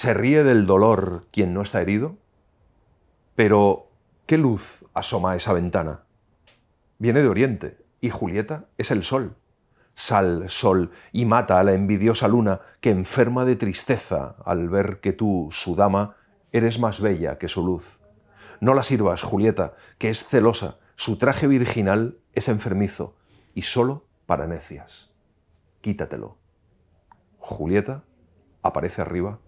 Se ríe del dolor quien no está herido, pero ¿qué luz asoma a esa ventana? Viene de Oriente y Julieta es el sol. Sal, sol, y mata a la envidiosa luna que enferma de tristeza al ver que tú, su dama, eres más bella que su luz. No la sirvas, Julieta, que es celosa, su traje virginal es enfermizo y solo para necias. Quítatelo. Julieta aparece arriba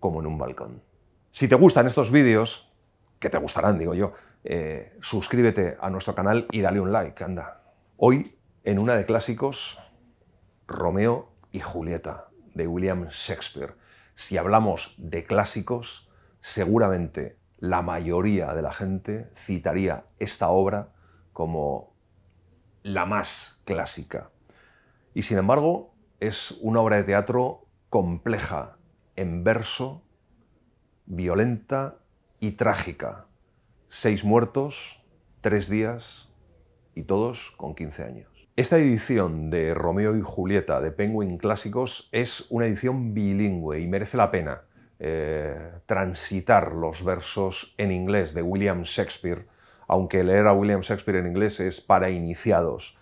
como en un balcón. Si te gustan estos vídeos, que te gustarán, digo yo, eh, suscríbete a nuestro canal y dale un like, anda. Hoy, en una de clásicos, Romeo y Julieta, de William Shakespeare. Si hablamos de clásicos, seguramente la mayoría de la gente citaría esta obra como la más clásica. Y sin embargo, es una obra de teatro compleja, en verso, violenta y trágica. Seis muertos, tres días y todos con 15 años. Esta edición de Romeo y Julieta de Penguin Clásicos es una edición bilingüe y merece la pena eh, transitar los versos en inglés de William Shakespeare, aunque leer a William Shakespeare en inglés es para iniciados,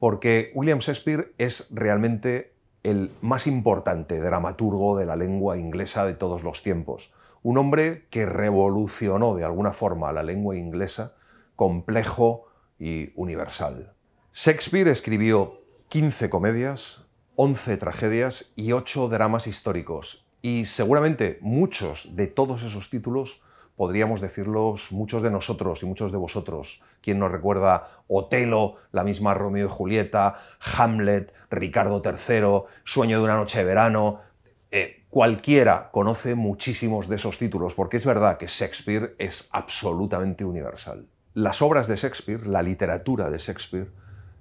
porque William Shakespeare es realmente el más importante dramaturgo de la lengua inglesa de todos los tiempos. Un hombre que revolucionó de alguna forma la lengua inglesa, complejo y universal. Shakespeare escribió 15 comedias, 11 tragedias y 8 dramas históricos, y seguramente muchos de todos esos títulos podríamos decirlos muchos de nosotros y muchos de vosotros. ¿Quién nos recuerda Otelo, la misma Romeo y Julieta, Hamlet, Ricardo III, Sueño de una noche de verano? Eh, cualquiera conoce muchísimos de esos títulos, porque es verdad que Shakespeare es absolutamente universal. Las obras de Shakespeare, la literatura de Shakespeare,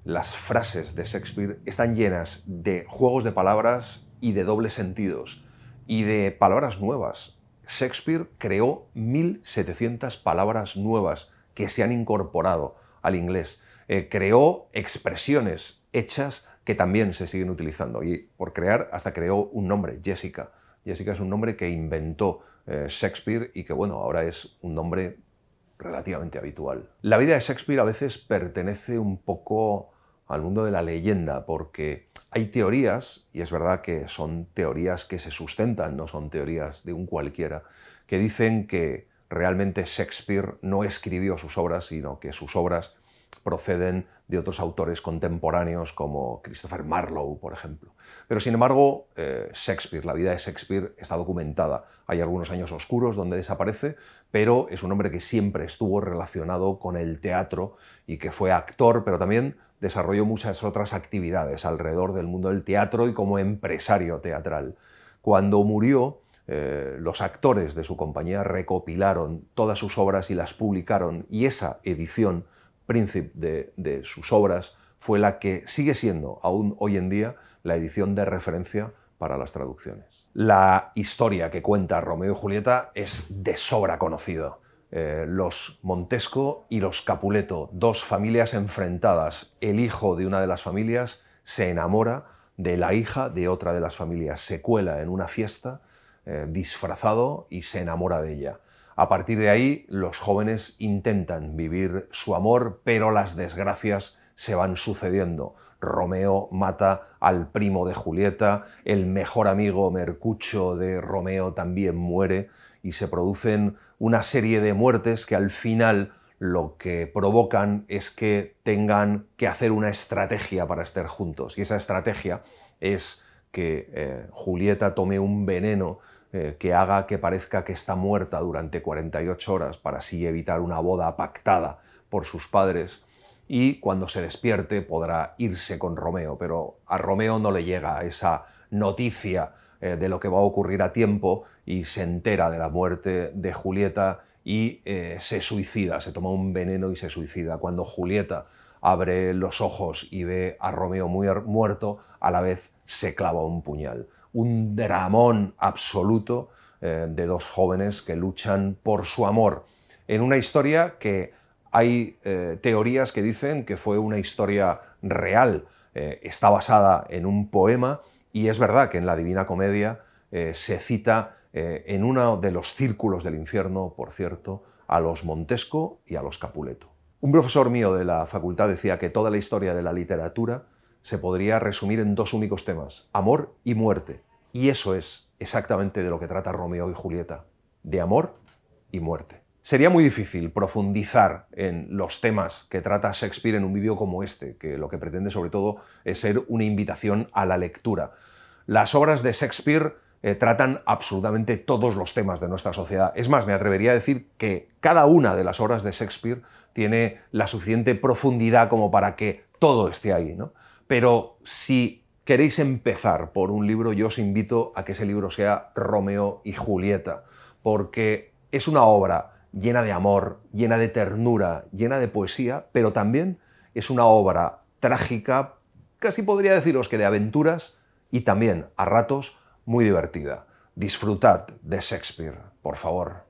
las frases de Shakespeare están llenas de juegos de palabras y de dobles sentidos, y de palabras nuevas, Shakespeare creó 1.700 palabras nuevas que se han incorporado al inglés. Eh, creó expresiones hechas que también se siguen utilizando. Y por crear, hasta creó un nombre, Jessica. Jessica es un nombre que inventó eh, Shakespeare y que, bueno, ahora es un nombre relativamente habitual. La vida de Shakespeare a veces pertenece un poco al mundo de la leyenda, porque hay teorías, y es verdad que son teorías que se sustentan, no son teorías de un cualquiera, que dicen que realmente Shakespeare no escribió sus obras, sino que sus obras proceden de otros autores contemporáneos como Christopher Marlowe, por ejemplo. Pero sin embargo, eh, Shakespeare, la vida de Shakespeare está documentada. Hay algunos años oscuros donde desaparece, pero es un hombre que siempre estuvo relacionado con el teatro y que fue actor, pero también desarrolló muchas otras actividades alrededor del mundo del teatro y como empresario teatral. Cuando murió, eh, los actores de su compañía recopilaron todas sus obras y las publicaron, y esa edición Príncipe de, sus obras fue la que sigue siendo aún hoy en día la edición de referencia para las traducciones. La historia que cuenta Romeo y Julieta es de sobra conocida. Eh, los Montesco y los Capuleto, dos familias enfrentadas. El hijo de una de las familias se enamora de la hija de otra de las familias, se cuela en una fiesta eh, disfrazado y se enamora de ella. A partir de ahí, los jóvenes intentan vivir su amor, pero las desgracias se van sucediendo. Romeo mata al primo de Julieta, el mejor amigo Mercucho de Romeo también muere, y se producen una serie de muertes que al final lo que provocan es que tengan que hacer una estrategia para estar juntos. Y esa estrategia es que eh, Julieta tome un veneno eh, que haga que parezca que está muerta durante 48 horas para así evitar una boda pactada por sus padres y cuando se despierte podrá irse con Romeo, pero a Romeo no le llega esa noticia eh, de lo que va a ocurrir a tiempo y se entera de la muerte de Julieta y eh, se suicida, se toma un veneno y se suicida. Cuando Julieta abre los ojos y ve a Romeo muerto, a la vez se clava un puñal un dramón absoluto eh, de dos jóvenes que luchan por su amor, en una historia que hay eh, teorías que dicen que fue una historia real, eh, está basada en un poema y es verdad que en la Divina Comedia se cita en uno de los círculos del infierno, por cierto, a los Montesco y a los Capuleto. Un profesor mío de la facultad decía que toda la historia de la literatura se podría resumir en dos únicos temas, amor y muerte. Y eso es exactamente de lo que trata Romeo y Julieta, de amor y muerte. Sería muy difícil profundizar en los temas que trata Shakespeare en un vídeo como este, que lo que pretende sobre todo es ser una invitación a la lectura. Las obras de Shakespeare eh, tratan absolutamente todos los temas de nuestra sociedad. Es más, me atrevería a decir que cada una de las obras de Shakespeare tiene la suficiente profundidad como para que todo esté ahí. Pero si queréis empezar por un libro, yo os invito a que ese libro sea Romeo y Julieta, porque es una obra llena de amor, llena de ternura, llena de poesía, pero también es una obra trágica, casi podría deciros que de aventuras y también, a ratos, muy divertida. Disfrutad de Shakespeare, por favor.